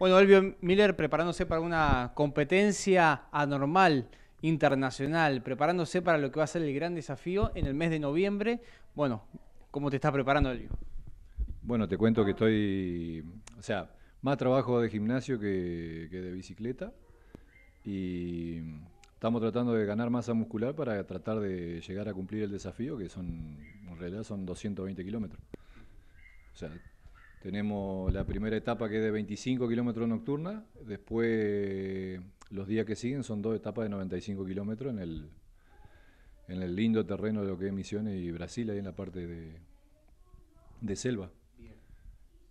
Bueno, Elvio Miller preparándose para una competencia anormal internacional, preparándose para lo que va a ser el gran desafío en el mes de noviembre. Bueno, ¿cómo te estás preparando, Elvio? Bueno, te cuento que estoy, o sea, más trabajo de gimnasio que, de bicicleta y estamos tratando de ganar masa muscular para tratar de llegar a cumplir el desafío, que son, en realidad son 220 kilómetros. O sea, tenemos la primera etapa que es de 25 kilómetros nocturna, después los días que siguen son dos etapas de 95 kilómetros en el, en el lindo terreno de lo que es Misiones y Brasil, ahí en la parte de, de selva.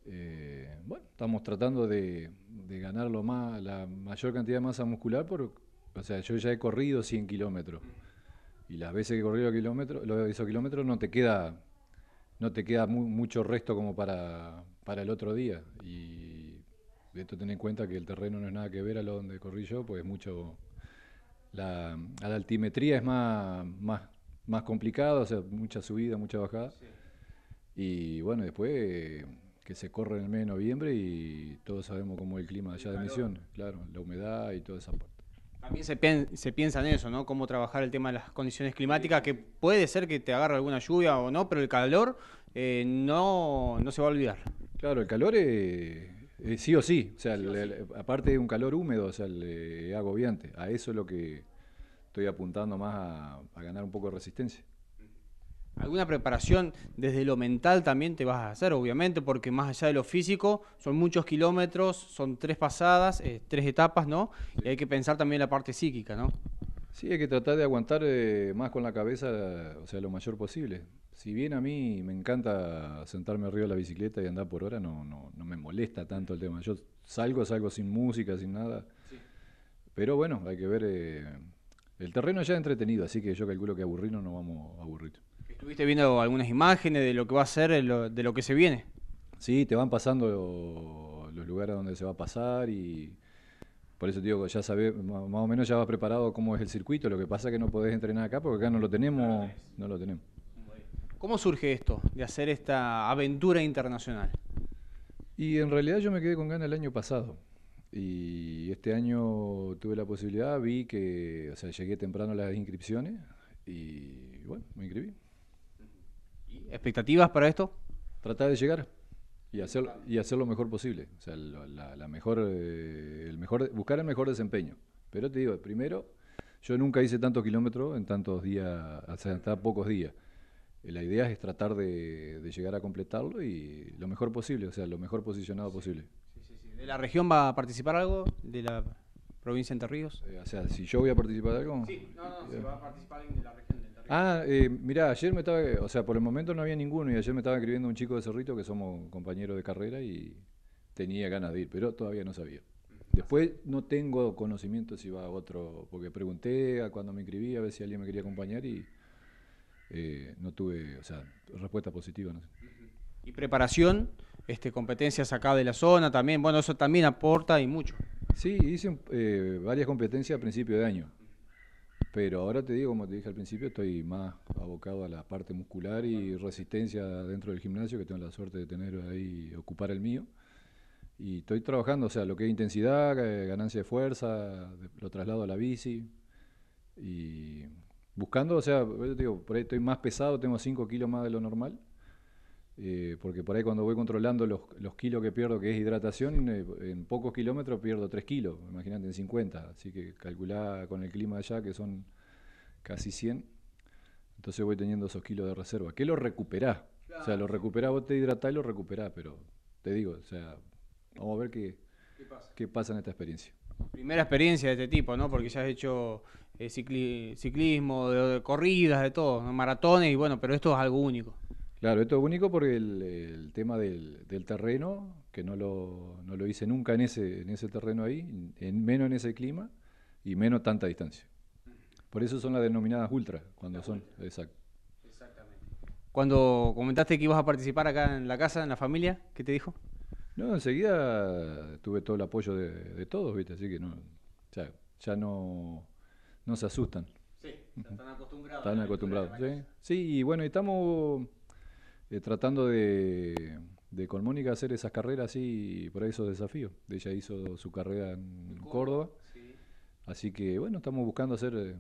Eh, bueno, estamos tratando de, de ganar lo más, la mayor cantidad de masa muscular, por, o sea, yo ya he corrido 100 kilómetros. Y las veces que he corrido kilómetros, esos kilómetros no te queda no te queda mucho resto como para, para el otro día. Y de esto ten en cuenta que el terreno no es nada que ver a lo donde corrí yo, pues mucho... La, a la altimetría es más, más, más complicado, o sea, mucha subida, mucha bajada. Y bueno, después que se corre en el mes de noviembre y todos sabemos cómo es el clima allá de Misiones, claro, la humedad y toda esa parte. También se, piensa en eso, ¿no? Cómo trabajar el tema de las condiciones climáticas, que puede ser que te agarre alguna lluvia o no, pero el calor eh, no, se va a olvidar. Claro, el calor es sí o sí, o sea, aparte de un calor húmedo, o sea, eh, es agobiante. A eso es lo que estoy apuntando más a ganar un poco de resistencia alguna preparación desde lo mental también te vas a hacer, obviamente, porque más allá de lo físico, son muchos kilómetros, son tres pasadas, eh, tres etapas, ¿no? Y hay que pensar también la parte psíquica, ¿no? Sí, hay que tratar de aguantar eh, más con la cabeza, o sea, lo mayor posible. Si bien a mí me encanta sentarme arriba de la bicicleta y andar por hora, no, no, no me molesta tanto el tema. Yo salgo, salgo sin música, sin nada. Pero bueno, hay que ver... Eh, el terreno ya es entretenido, así que yo calculo que aburrido no vamos a viendo algunas imágenes de lo que va a ser, eh, de lo que se viene. Sí, te van pasando los lugares donde se va a pasar y por eso te digo, ya sabes, más o menos ya vas preparado cómo es el circuito, lo que pasa es que no podés entrenar acá porque acá no lo tenemos, no lo tenemos. ¿Cómo surge esto de hacer esta aventura internacional? Y en realidad yo me quedé con ganas el año pasado. Y este año tuve la posibilidad, vi que, o sea, llegué temprano a las inscripciones y bueno, me inscribí. ¿Expectativas para esto? Tratar de llegar y, hacer, y hacer lo mejor posible. O sea, la, mejor, eh, el mejor, buscar el mejor desempeño. Pero te digo, primero, yo nunca hice tantos kilómetros en tantos días, hasta pocos días. La idea es tratar de, llegar a completarlo y lo mejor posible, o sea, lo mejor posicionado posible. ¿De la región va a participar algo? ¿De la provincia de Entre Ríos? Eh, o sea, si yo voy a participar de algo. Sí, no, no, eh, va a participar alguien la región. Ah, eh, mirá, ayer me estaba, o sea, por el momento no había ninguno y ayer me estaba escribiendo un chico de Cerrito que somos compañeros de carrera y tenía ganas de ir, pero todavía no sabía. Después no tengo conocimiento si va a otro, porque pregunté a cuando me inscribí a ver si alguien me quería acompañar y eh, no tuve, o sea, respuesta positiva. No sé. Y preparación, este, competencias acá de la zona también, bueno, eso también aporta y mucho. Sí, hice eh, varias competencias a principio de año. Pero ahora te digo, como te dije al principio, estoy más abocado a la parte muscular y resistencia dentro del gimnasio, que tengo la suerte de tener ahí, ocupar el mío. Y estoy trabajando, o sea, lo que es intensidad, eh, ganancia de fuerza, lo traslado a la bici. Y buscando, o sea, digo, por ahí estoy más pesado, tengo 5 kilos más de lo normal. Eh, porque por ahí cuando voy controlando los, kilos que pierdo, que es hidratación, eh, en pocos kilómetros pierdo 3 kilos, imagínate, en 50. Así que calculá con el clima allá, que son casi 100. Entonces voy teniendo esos kilos de reserva. Que lo recuperá O sea, lo recuperá, vos te hidratás y lo recuperás, pero te digo, o sea, vamos a ver qué, pasa? en esta experiencia. Primera experiencia de este tipo, ¿no? Porque ya has hecho eh, ciclismo, de, corridas, de todo, maratones, y bueno, pero esto es algo único. Claro, esto es único porque el, tema del, terreno, que no lo, no lo hice nunca en ese, en ese terreno ahí, en, menos en ese clima y menos tanta distancia. Por eso son las denominadas ultras, cuando son, exacto. Exactamente. Cuando comentaste que ibas a participar acá en la casa, en la familia, ¿qué te dijo? No, enseguida tuve todo el apoyo de, todos, ¿viste? Así que no, ya, ya no, no se asustan. Sí, están acostumbrados. Están acostumbrados, sí. Sí, y bueno, estamos eh, tratando de, de con Mónica hacer esas carreras y por ahí esos desafíos. Ella hizo su carrera en Córdoba. Así que bueno, estamos buscando hacer eh,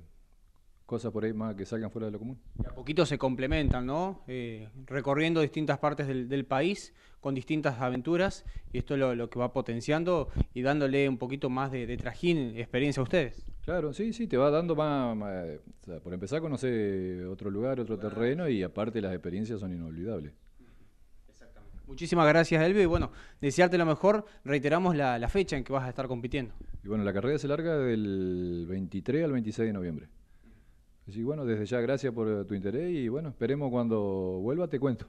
cosas por ahí más que salgan fuera de lo común. Y a poquito se complementan, ¿no? Eh, recorriendo distintas partes del, país con distintas aventuras y esto lo, que va potenciando y dándole un poquito más de, de trajín experiencia a ustedes. Claro, sí, sí, te va dando más, eh, por empezar conocer otro lugar, otro terreno y aparte las experiencias son inolvidables. Exactamente. Muchísimas gracias, Elvio, y bueno, desearte lo mejor, reiteramos la, fecha en que vas a estar compitiendo. Y bueno, la carrera se larga del 23 al 26 de noviembre. Así bueno, desde ya gracias por tu interés y bueno, esperemos cuando vuelva te cuento.